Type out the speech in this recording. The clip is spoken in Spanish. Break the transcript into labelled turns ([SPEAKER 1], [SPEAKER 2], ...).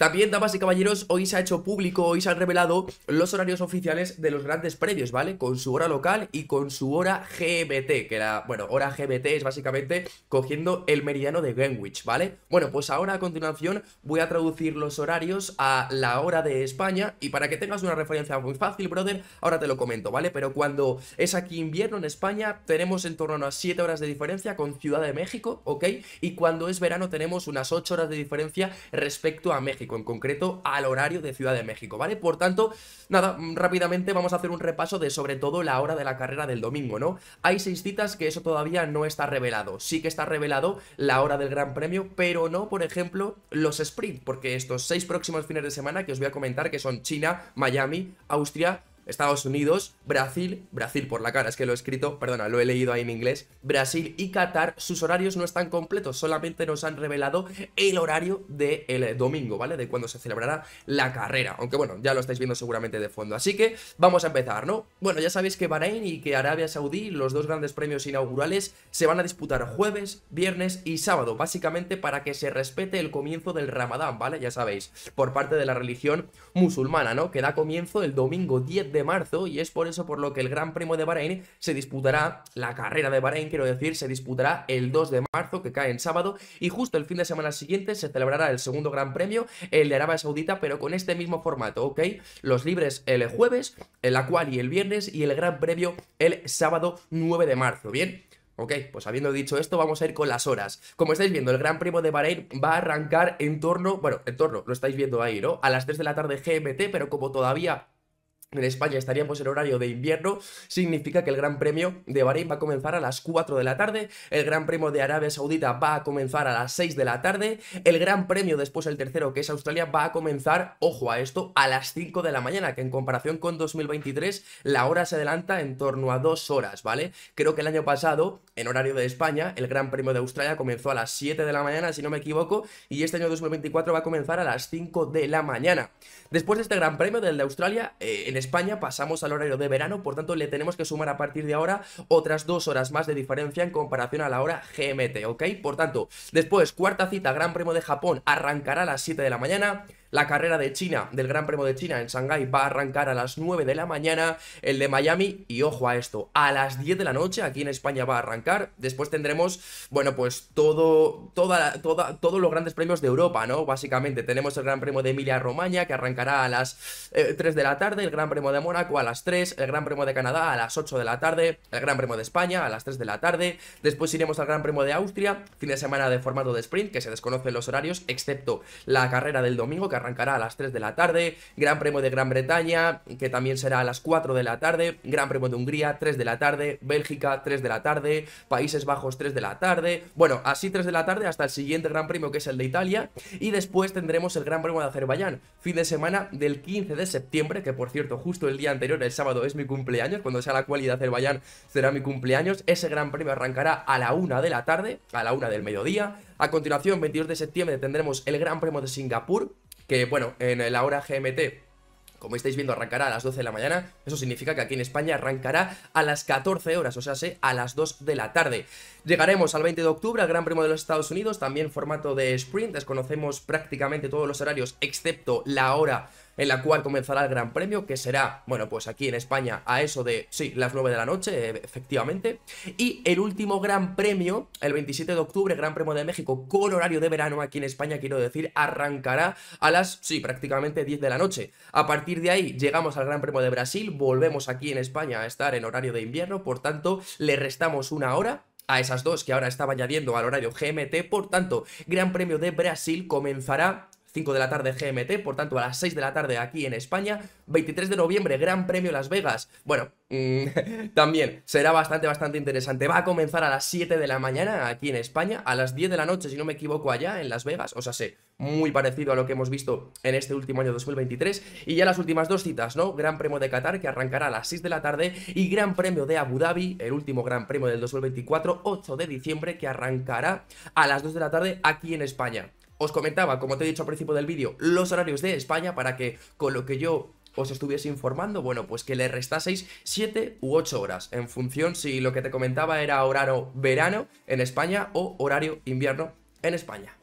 [SPEAKER 1] También, damas y caballeros, hoy se ha hecho público, hoy se han revelado los horarios oficiales de los grandes predios, ¿vale? Con su hora local y con su hora GMT, que la, bueno, hora GMT es básicamente cogiendo el meridiano de Greenwich, ¿vale? Bueno, pues ahora a continuación voy a traducir los horarios a la hora de España y para que tengas una referencia muy fácil, brother, ahora te lo comento, ¿vale? Pero cuando es aquí invierno en España, tenemos en torno a unas 7 horas de diferencia con Ciudad de México, ¿ok? Y cuando es verano tenemos unas 8 horas de diferencia respecto a México en concreto al horario de Ciudad de México, ¿vale? Por tanto, nada, mm, rápidamente vamos a hacer un repaso de sobre todo la hora de la carrera del domingo, ¿no? Hay seis citas que eso todavía no está revelado, sí que está revelado la hora del Gran Premio, pero no, por ejemplo, los sprint, porque estos seis próximos fines de semana que os voy a comentar, que son China, Miami, Austria, Estados Unidos, Brasil, Brasil por la cara, es que lo he escrito, perdona, lo he leído ahí en inglés, Brasil y Qatar, sus horarios no están completos, solamente nos han revelado el horario del domingo, ¿vale? De cuando se celebrará la carrera, aunque bueno, ya lo estáis viendo seguramente de fondo. Así que vamos a empezar, ¿no? Bueno, ya sabéis que Bahrein y que Arabia Saudí, los dos grandes premios inaugurales, se van a disputar jueves, viernes y sábado, básicamente para que se respete el comienzo del Ramadán, ¿vale? Ya sabéis, por parte de la religión musulmana, ¿no? Que da comienzo el domingo 10 de de marzo y es por eso por lo que el Gran Premio de Bahrein se disputará, la carrera de Bahrein quiero decir, se disputará el 2 de marzo que cae en sábado y justo el fin de semana siguiente se celebrará el segundo Gran Premio, el de Arabia Saudita, pero con este mismo formato, ¿ok? Los libres el jueves, el cual y el viernes y el Gran Premio el sábado 9 de marzo, ¿bien? Ok, pues habiendo dicho esto, vamos a ir con las horas. Como estáis viendo, el Gran Premio de Bahrein va a arrancar en torno, bueno, en torno, lo estáis viendo ahí, ¿no? A las 3 de la tarde GMT, pero como todavía en España estaríamos en horario de invierno, significa que el Gran Premio de Bahrein va a comenzar a las 4 de la tarde, el Gran Premio de Arabia Saudita va a comenzar a las 6 de la tarde, el Gran Premio después el tercero que es Australia va a comenzar, ojo a esto, a las 5 de la mañana, que en comparación con 2023 la hora se adelanta en torno a 2 horas, ¿vale? Creo que el año pasado, en horario de España, el Gran Premio de Australia comenzó a las 7 de la mañana, si no me equivoco, y este año 2024 va a comenzar a las 5 de la mañana. Después de este Gran Premio del de Australia, eh, en España pasamos al horario de verano, por tanto le tenemos que sumar a partir de ahora otras dos horas más de diferencia en comparación a la hora GMT, ¿ok? Por tanto, después, cuarta cita, Gran Premio de Japón, arrancará a las 7 de la mañana. La carrera de China, del Gran Premio de China en Shanghái, va a arrancar a las 9 de la mañana, el de Miami, y ojo a esto, a las 10 de la noche aquí en España va a arrancar. Después tendremos, bueno, pues todo, toda, todos los grandes premios de Europa, ¿no? Básicamente tenemos el Gran Premio de Emilia-Romagna, que arrancará a las 3 eh, de la tarde, el Gran Premio de Mónaco a las 3, el Gran Premio de Canadá a las 8 de la tarde, el Gran Premio de España a las 3 de la tarde, después iremos al Gran Premio de Austria, fin de semana de formato de sprint, que se desconocen los horarios, excepto la carrera del domingo, que arrancará a las 3 de la tarde, Gran Premio de Gran Bretaña, que también será a las 4 de la tarde, Gran Premio de Hungría, 3 de la tarde, Bélgica, 3 de la tarde, Países Bajos, 3 de la tarde, bueno, así 3 de la tarde hasta el siguiente Gran Premio, que es el de Italia, y después tendremos el Gran Premio de Azerbaiyán, fin de semana del 15 de septiembre, que por cierto, justo el día anterior, el sábado, es mi cumpleaños, cuando sea la cualidad de Azerbaiyán será mi cumpleaños, ese Gran Premio arrancará a la 1 de la tarde, a la 1 del mediodía, a continuación, 22 de septiembre, tendremos el Gran Premio de Singapur, que bueno, en la hora GMT como estáis viendo, arrancará a las 12 de la mañana. Eso significa que aquí en España arrancará a las 14 horas, o sea, a las 2 de la tarde. Llegaremos al 20 de octubre al Gran Premio de los Estados Unidos, también formato de sprint. Desconocemos prácticamente todos los horarios, excepto la hora en la cual comenzará el Gran Premio, que será, bueno, pues aquí en España a eso de, sí, las 9 de la noche, e, efectivamente. Y el último Gran Premio, el 27 de octubre, Gran Premio de México, con horario de verano aquí en España, quiero decir, arrancará a las, sí, prácticamente 10 de la noche. A partir de ahí llegamos al Gran Premio de Brasil, volvemos aquí en España a estar en horario de invierno, por tanto, le restamos una hora a esas dos que ahora estaba añadiendo al horario GMT. Por tanto, Gran Premio de Brasil comenzará 5 de la tarde GMT, por tanto a las 6 de la tarde aquí en España, 23 de noviembre Gran Premio Las Vegas, bueno, mm, también será bastante, bastante interesante, va a comenzar a las 7 de la mañana aquí en España, a las 10 de la noche si no me equivoco allá en Las Vegas, o sea, sé, muy parecido a lo que hemos visto en este último año 2023, y ya las últimas dos citas, ¿no? Gran Premio de Qatar que arrancará a las 6 de la tarde y Gran Premio de Abu Dhabi, el último Gran Premio del 2024, 8 de diciembre que arrancará a las 2 de la tarde aquí en España. Os comentaba, como te he dicho al principio del vídeo, los horarios de España para que con lo que yo os estuviese informando, bueno, pues que le restaseis 7 u 8 horas, en función si lo que te comentaba era horario verano en España o horario invierno en España.